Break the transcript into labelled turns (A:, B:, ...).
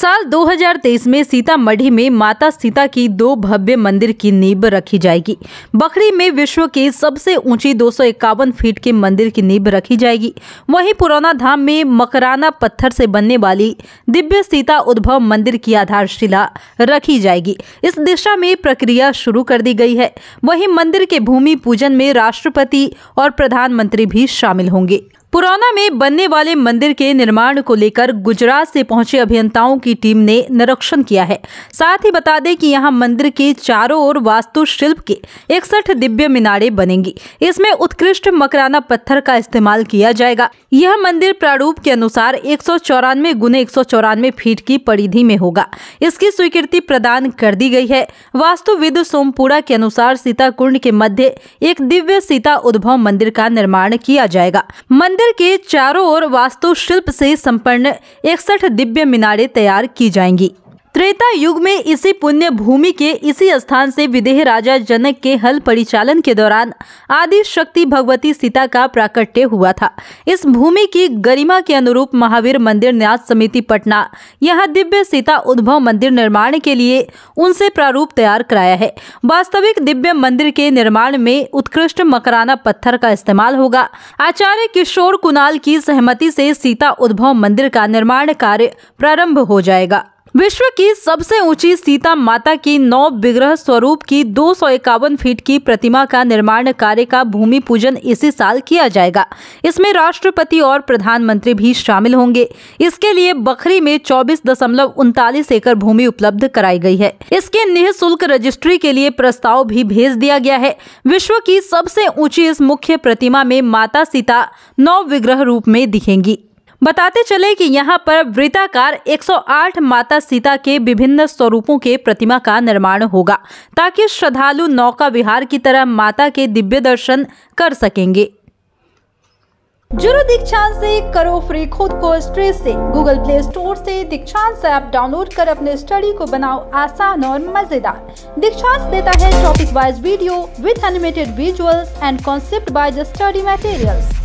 A: साल 2023 में सीतामढ़ी में माता सीता की दो भव्य मंदिर की नींब रखी जाएगी बखरी में विश्व के सबसे ऊंची दो फीट के मंदिर की नींब रखी जाएगी वहीं पुराना धाम में मकराना पत्थर से बनने वाली दिव्य सीता उद्भव मंदिर की आधारशिला रखी जाएगी इस दिशा में प्रक्रिया शुरू कर दी गई है वहीं मंदिर के भूमि पूजन में राष्ट्रपति और प्रधानमंत्री भी शामिल होंगे पुराना में बनने वाले मंदिर के निर्माण को लेकर गुजरात से पहुंचे अभियंताओं की टीम ने निरीक्षण किया है साथ ही बता दें कि यहां मंदिर के चारों ओर वास्तुशिल्प के इकसठ दिव्य मीनारे बनेंगी इसमें उत्कृष्ट मकराना पत्थर का इस्तेमाल किया जाएगा यह मंदिर प्रारूप के अनुसार एक सौ चौरानवे गुने एक सौ चौरानवे फीट की परिधि में होगा इसकी स्वीकृति प्रदान कर दी गई है वास्तुविद सोमपुरा के अनुसार सीता कुंड के मध्य एक दिव्य सीता उद्भव मंदिर का निर्माण किया जाएगा मंदिर मंदिर के चारों ओर वास्तुशिल्प से संपन्न इकसठ दिव्य मीनारें तैयार की जाएंगी त्रेता युग में इसी पुण्य भूमि के इसी स्थान से विदेह राजा जनक के हल परिचालन के दौरान आदि शक्ति भगवती सीता का प्राकट्य हुआ था इस भूमि की गरिमा के अनुरूप महावीर मंदिर न्यास समिति पटना यहां दिव्य सीता उद्भव मंदिर निर्माण के लिए उनसे प्रारूप तैयार कराया है वास्तविक दिव्य मंदिर के निर्माण में उत्कृष्ट मकराना पत्थर का इस्तेमाल होगा आचार्य किशोर कुणाल की सहमति से सीता उद्भव मंदिर का निर्माण कार्य प्रारंभ हो जाएगा विश्व की सबसे ऊंची सीता माता की नौ विग्रह स्वरूप की दो फीट की प्रतिमा का निर्माण कार्य का भूमि पूजन इसी साल किया जाएगा इसमें राष्ट्रपति और प्रधानमंत्री भी शामिल होंगे इसके लिए बखरी में चौबीस दशमलव उनतालीस एकड़ भूमि उपलब्ध कराई गई है इसके निःशुल्क रजिस्ट्री के लिए प्रस्ताव भी भेज दिया गया है विश्व की सबसे ऊंची इस मुख्य प्रतिमा में माता सीता नौ विग्रह रूप में दिखेंगी बताते चले कि यहाँ पर वृताकार 108 माता सीता के विभिन्न स्वरूपों के प्रतिमा का निर्माण होगा ताकि श्रद्धालु नौका विहार की तरह माता के दिव्य दर्शन कर सकेंगे जुरो दीक्षांत से करो फ्री खुद को स्ट्रेस से गूगल प्ले स्टोर से दीक्षांत ऐप डाउनलोड कर अपने स्टडी को बनाओ आसान और मजेदार दीक्षांत देता है topic wise video with animated visuals and concept the study materials